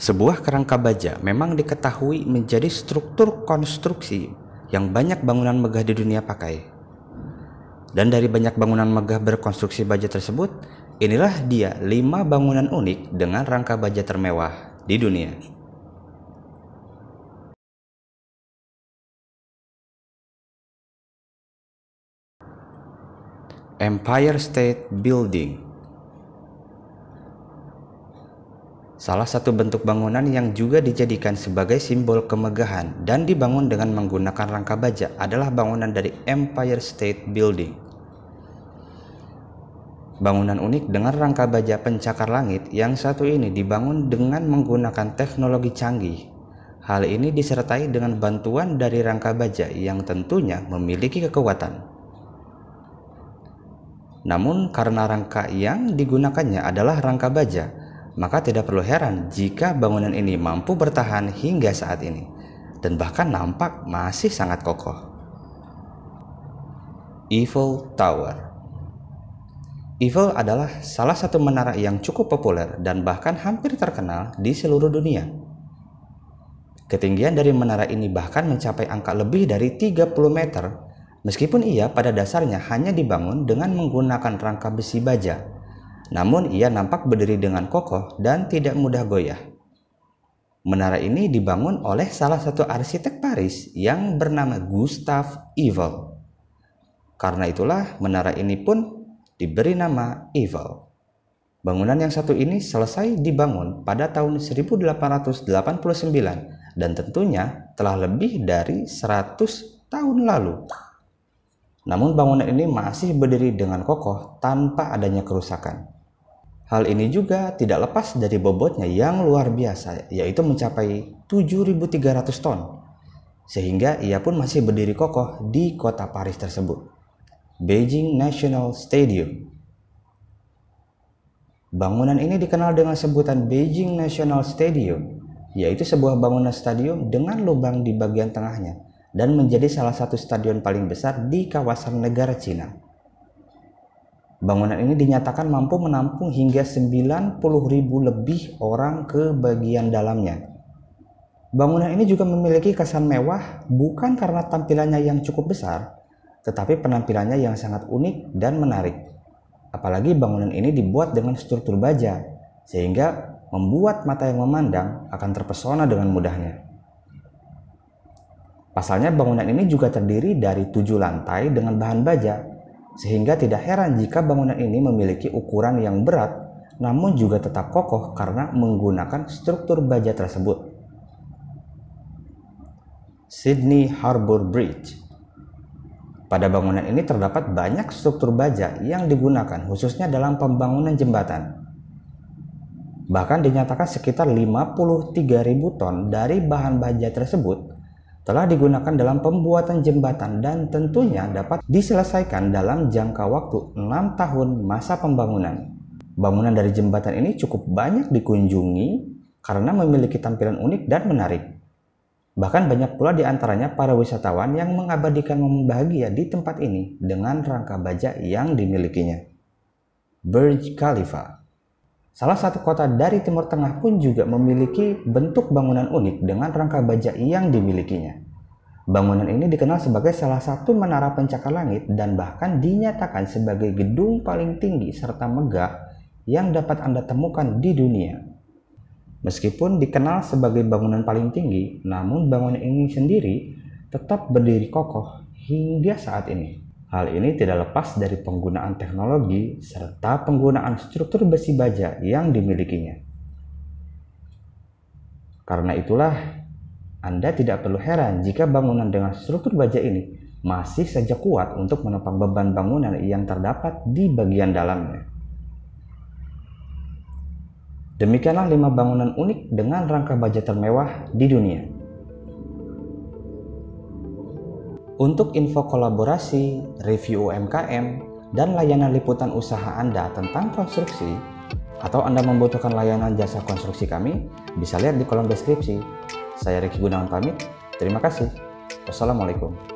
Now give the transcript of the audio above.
Sebuah kerangka baja memang diketahui menjadi struktur konstruksi yang banyak bangunan megah di dunia pakai. Dan dari banyak bangunan megah berkonstruksi baja tersebut, inilah dia 5 bangunan unik dengan rangka baja termewah di dunia. Empire State Building. Salah satu bentuk bangunan yang juga dijadikan sebagai simbol kemegahan dan dibangun dengan menggunakan rangka baja adalah bangunan dari Empire State Building. Bangunan unik dengan rangka baja pencakar langit yang satu ini dibangun dengan menggunakan teknologi canggih. Hal ini disertai dengan bantuan dari rangka baja yang tentunya memiliki kekuatan. Namun karena rangka yang digunakannya adalah rangka baja, maka tidak perlu heran jika bangunan ini mampu bertahan hingga saat ini dan bahkan nampak masih sangat kokoh. Evil Tower Evil adalah salah satu menara yang cukup populer dan bahkan hampir terkenal di seluruh dunia. Ketinggian dari menara ini bahkan mencapai angka lebih dari 30 meter Meskipun ia pada dasarnya hanya dibangun dengan menggunakan rangka besi baja, namun ia nampak berdiri dengan kokoh dan tidak mudah goyah. Menara ini dibangun oleh salah satu arsitek Paris yang bernama Gustave Eiffel. Karena itulah menara ini pun diberi nama Eiffel. Bangunan yang satu ini selesai dibangun pada tahun 1889 dan tentunya telah lebih dari 100 tahun lalu. Namun bangunan ini masih berdiri dengan kokoh tanpa adanya kerusakan. Hal ini juga tidak lepas dari bobotnya yang luar biasa, yaitu mencapai 7.300 ton, sehingga ia pun masih berdiri kokoh di kota Paris tersebut. Beijing National Stadium. Bangunan ini dikenal dengan sebutan Beijing National Stadium, yaitu sebuah bangunan stadium dengan lubang di bagian tengahnya dan menjadi salah satu stadion paling besar di kawasan negara Cina. Bangunan ini dinyatakan mampu menampung hingga 90.000 lebih orang ke bagian dalamnya. Bangunan ini juga memiliki kesan mewah bukan karena tampilannya yang cukup besar, tetapi penampilannya yang sangat unik dan menarik. Apalagi bangunan ini dibuat dengan struktur baja, sehingga membuat mata yang memandang akan terpesona dengan mudahnya. Pasalnya bangunan ini juga terdiri dari tujuh lantai dengan bahan baja, sehingga tidak heran jika bangunan ini memiliki ukuran yang berat namun juga tetap kokoh karena menggunakan struktur baja tersebut. Sydney Harbour Bridge Pada bangunan ini terdapat banyak struktur baja yang digunakan khususnya dalam pembangunan jembatan. Bahkan dinyatakan sekitar 53.000 ton dari bahan baja tersebut telah digunakan dalam pembuatan jembatan dan tentunya dapat diselesaikan dalam jangka waktu 6 tahun masa pembangunan. Bangunan dari jembatan ini cukup banyak dikunjungi karena memiliki tampilan unik dan menarik. Bahkan banyak pula di antaranya para wisatawan yang mengabadikan momen bahagia di tempat ini dengan rangka baja yang dimilikinya. Burj Khalifa Salah satu kota dari Timur Tengah pun juga memiliki bentuk bangunan unik dengan rangka baja yang dimilikinya. Bangunan ini dikenal sebagai salah satu menara pencakar langit dan bahkan dinyatakan sebagai gedung paling tinggi serta megah yang dapat Anda temukan di dunia. Meskipun dikenal sebagai bangunan paling tinggi, namun bangunan ini sendiri tetap berdiri kokoh hingga saat ini. Hal ini tidak lepas dari penggunaan teknologi serta penggunaan struktur besi baja yang dimilikinya. Karena itulah, Anda tidak perlu heran jika bangunan dengan struktur baja ini masih saja kuat untuk menopang beban bangunan yang terdapat di bagian dalamnya. Demikianlah lima bangunan unik dengan rangka baja termewah di dunia. Untuk info kolaborasi, review UMKM, dan layanan liputan usaha Anda tentang konstruksi, atau Anda membutuhkan layanan jasa konstruksi kami, bisa lihat di kolom deskripsi. Saya Riki Gunawan pamit, terima kasih. Wassalamualaikum.